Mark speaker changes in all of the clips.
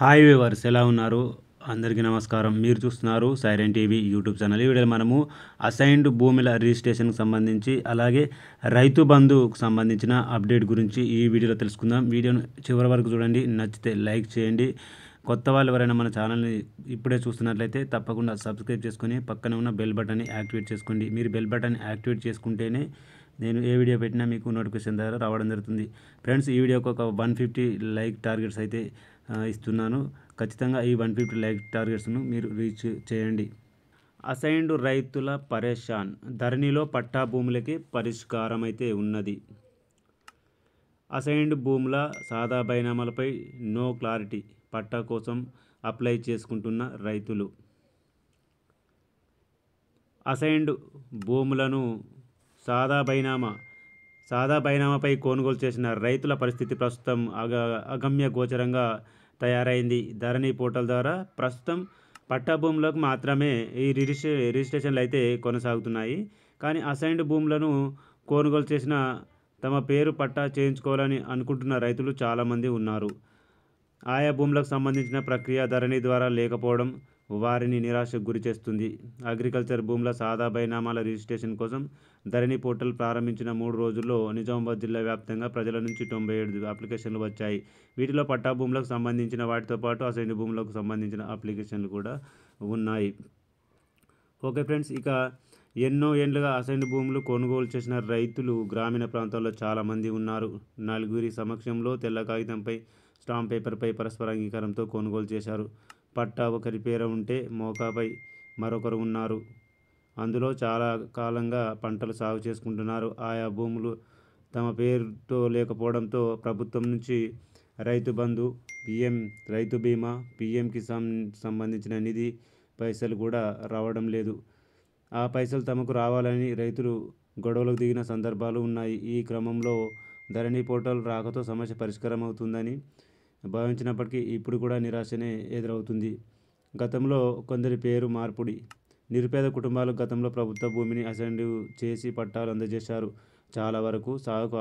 Speaker 1: hi viewers ఎలా ఉన్నారు అందరికీ నమస్కారం మీరు చూస్తున్నారు సైరన్ టీవీ యూట్యూబ్ ఛానల్ ఈ వీడియోలో మనము అసైన్డ్ భూముల రిజిస్ట్రేషన్కి సంబంధించి అలాగే రైతు బంధుకు సంబంధించిన అప్డేట్ గురించి ఈ వీడియోలో తెలుసుకుందాం వీడియోను చివరి వరకు చూడండి నచ్చితే లైక్ చేయండి కొత్త వాళ్ళు ఎవరైనా మన ఛానల్ని ఇప్పుడే చూస్తున్నట్లయితే తప్పకుండా సబ్స్క్రైబ్ చేసుకొని పక్కన ఉన్న బెల్ బటన్ని యాక్టివేట్ చేసుకోండి మీరు బెల్ బటన్ యాక్టివేట్ చేసుకుంటేనే నేను ఏ వీడియో పెట్టినా మీకు నోటిఫికేషన్ ద్వారా రావడం జరుగుతుంది ఫ్రెండ్స్ ఈ వీడియోకి ఒక వన్ ఫిఫ్టీ లైక్ టార్గెట్స్ అయితే ఇస్తున్నాను ఖచ్చితంగా ఈ వన్ ఫిఫ్టీ లైక్ టార్గెట్స్ను మీరు రీచ్ చేయండి అసైన్డ్ రైతుల పరేషాన్ ధరణిలో పట్టా భూములకి పరిష్కారం అయితే ఉన్నది అసైన్డ్ భూముల సాదా బైనామాలపై నో క్లారిటీ పట్టా కోసం అప్లై చేసుకుంటున్న రైతులు అసైన్డ్ భూములను సాదా బైనామా సాదా బైనామాపై కొనుగోలు చేసిన రైతుల పరిస్థితి ప్రస్తుతం అగ అగమ్య గోచరంగా తయారైంది ధరణి పోర్టల్ ద్వారా ప్రస్తుతం పట్టా భూములకు మాత్రమే ఈ రిజిస్ట్రే రిజిస్ట్రేషన్లు అయితే కొనసాగుతున్నాయి కానీ అసైన్డ్ భూములను కొనుగోలు చేసిన తమ పేరు పట్టా చేయించుకోవాలని అనుకుంటున్న రైతులు చాలామంది ఉన్నారు ఆయా భూములకు సంబంధించిన ప్రక్రియ ధరణి ద్వారా లేకపోవడం వారిని నిరాశకు గురి చేస్తుంది అగ్రికల్చర్ భూముల సాదా బైనామాల రిజిస్ట్రేషన్ కోసం ధరణి పోర్టల్ ప్రారంభించిన మూడు రోజుల్లో నిజామాబాద్ జిల్లా వ్యాప్తంగా ప్రజల నుంచి తొంభై ఏడు అప్లికేషన్లు వచ్చాయి వీటిలో పట్టా భూములకు సంబంధించిన వాటితో పాటు అసైన్ భూములకు సంబంధించిన అప్లికేషన్లు కూడా ఉన్నాయి ఓకే ఫ్రెండ్స్ ఇక ఎన్నో ఏండ్లుగా అసైన్ భూములు కొనుగోలు చేసిన రైతులు గ్రామీణ ప్రాంతాల్లో చాలామంది ఉన్నారు నలుగురి సమక్షంలో తెల్ల కాగితంపై స్టాంప్ పేపర్పై పరస్పర అంగీకారంతో కొనుగోలు చేశారు పట్టా ఒకరి పేర ఉంటే మోకాపై మరొకరు ఉన్నారు అందులో చాలా కాలంగా పంటలు సాగు చేసుకుంటున్నారు ఆయా భూములు తమ పేరుతో లేకపోవడంతో ప్రభుత్వం నుంచి రైతు బంధు పిఎం రైతు బీమా పిఎం కిసాన్ సంబంధించిన నిధి పైసలు కూడా రావడం లేదు ఆ పైసలు తమకు రావాలని రైతులు గొడవలకు దిగిన సందర్భాలు ఉన్నాయి ఈ క్రమంలో ధరణి పోర్టల్ రాకతో సమస్య పరిష్కారం అవుతుందని భావించినప్పటికీ ఇప్పుడు కూడా నిరాశనే ఎదురవుతుంది గతంలో కొందరి పేరు మార్పుడి నిరుపేద కుటుంబాలు గతంలో ప్రభుత్వ భూమిని అసెండ్ చేసి పట్టాలు అందజేశారు చాలా వరకు సాగుకు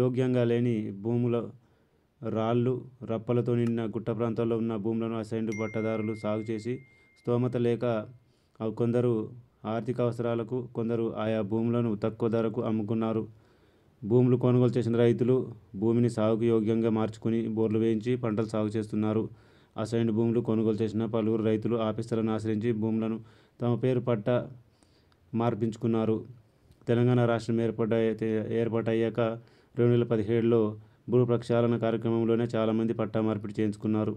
Speaker 1: యోగ్యంగా లేని భూముల రాళ్ళు రప్పలతో నిండిన గుట్ట ప్రాంతాల్లో ఉన్న భూములను అసైన్డ్ పట్టదారులు సాగు చేసి స్తోమత లేక కొందరు ఆర్థిక అవసరాలకు కొందరు ఆయా భూములను తక్కువ ధరకు అమ్ముకున్నారు భూములు కొనుగోలు చేసిన రైతులు భూమిని సాగుకు యోగ్యంగా మార్చుకుని బోర్లు వేయించి పంటలు సాగు చేస్తున్నారు అసైన్డ్ భూములు కొనుగోలు చేసిన పలువురు రైతులు ఆఫీసులను ఆశ్రయించి భూములను తమ పేరు పట్ట మార్పించుకున్నారు తెలంగాణ రాష్ట్రం ఏర్పడ ఏర్పాటయ్యాక రెండు వేల పదిహేడులో భూ ప్రక్షాళన కార్యక్రమంలోనే చాలామంది పట్టా మార్పిడి చేయించుకున్నారు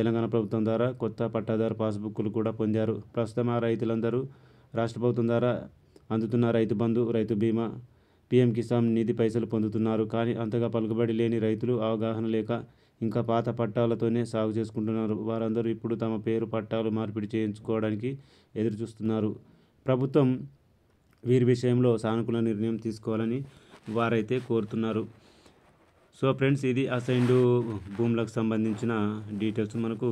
Speaker 1: తెలంగాణ ప్రభుత్వం ద్వారా కొత్త పట్టాదారు పాస్బుక్లు కూడా పొందారు ప్రస్తుతం ఆ రైతులందరూ రాష్ట్ర ప్రభుత్వం ద్వారా అందుతున్న రైతు బంధు రైతు బీమా పీఎం కిసాన్ నిధి పైసలు పొందుతున్నారు కానీ అంతగా పలుకుబడి లేని రైతులు అవగాహన లేక ఇంకా పాత పట్టాలతోనే సాగు చేసుకుంటున్నారు వారందరూ ఇప్పుడు తమ పేరు పట్టాలు మార్పిడి చేయించుకోవడానికి ఎదురు చూస్తున్నారు ప్రభుత్వం వీరి విషయంలో సానుకూల నిర్ణయం తీసుకోవాలని వారైతే కోరుతున్నారు సో ఫ్రెండ్స్ ఇది అసైన్డ్ భూములకు సంబంధించిన డీటెయిల్స్ మనకు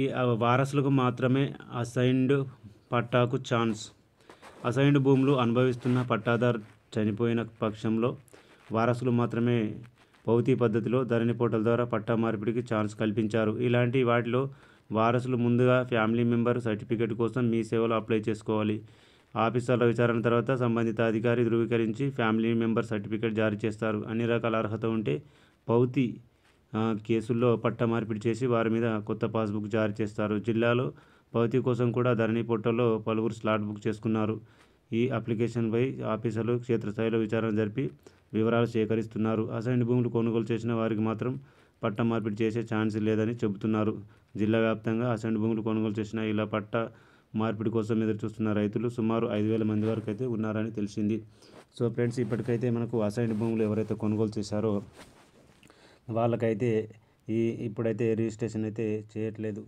Speaker 1: ఈ వారసులకు మాత్రమే అసైన్డ్ పట్టాకు ఛాన్స్ అసైన్డ్ భూములు అనుభవిస్తున్న పట్టాదారు చనిపోయిన పక్షంలో వారసులు మాత్రమే భౌతిక పద్ధతిలో ధరణి పోర్టల్ ద్వారా పట్టా మార్పిడికి ఛాన్స్ కల్పించారు ఇలాంటి వాటిలో వారసులు ముందుగా ఫ్యామిలీ మెంబర్ సర్టిఫికేట్ కోసం మీ సేవలు అప్లై చేసుకోవాలి ఆఫీసర్ల విచారణ తర్వాత సంబంధిత అధికారి ధృవీకరించి ఫ్యామిలీ మెంబర్ సర్టిఫికేట్ జారీ చేస్తారు అన్ని రకాల అర్హత ఉంటే పౌతి కేసుల్లో పట్ట మార్పిడి చేసి వారి మీద కొత్త పాస్బుక్ జారీ చేస్తారు జిల్లాలో పౌతి కోసం కూడా ధరణి పోర్టల్లో పలువురు స్లాట్ బుక్ చేసుకున్నారు ఈ అప్లికేషన్పై ఆఫీసర్లు క్షేత్రస్థాయిలో విచారణ జరిపి వివరాలు సేకరిస్తున్నారు అసైన్ భూములు కొనుగోలు చేసిన వారికి మాత్రం పట్ట మార్పిడి చేసే ఛాన్స్ లేదని చెబుతున్నారు జిల్లా వ్యాప్తంగా అసైన్ భూములు కొనుగోలు చేసిన ఇలా పట్ట మార్పిడి కోసం ఎదురు చూస్తున్న రైతులు సుమారు ఐదు వేల మంది వరకు అయితే ఉన్నారని తెలిసింది సో ఫ్రెండ్స్ ఇప్పటికైతే మనకు అసైన్ భూములు ఎవరైతే కొనుగోలు చేశారో వాళ్ళకైతే ఈ ఇప్పుడైతే రిజిస్ట్రేషన్ అయితే చేయట్లేదు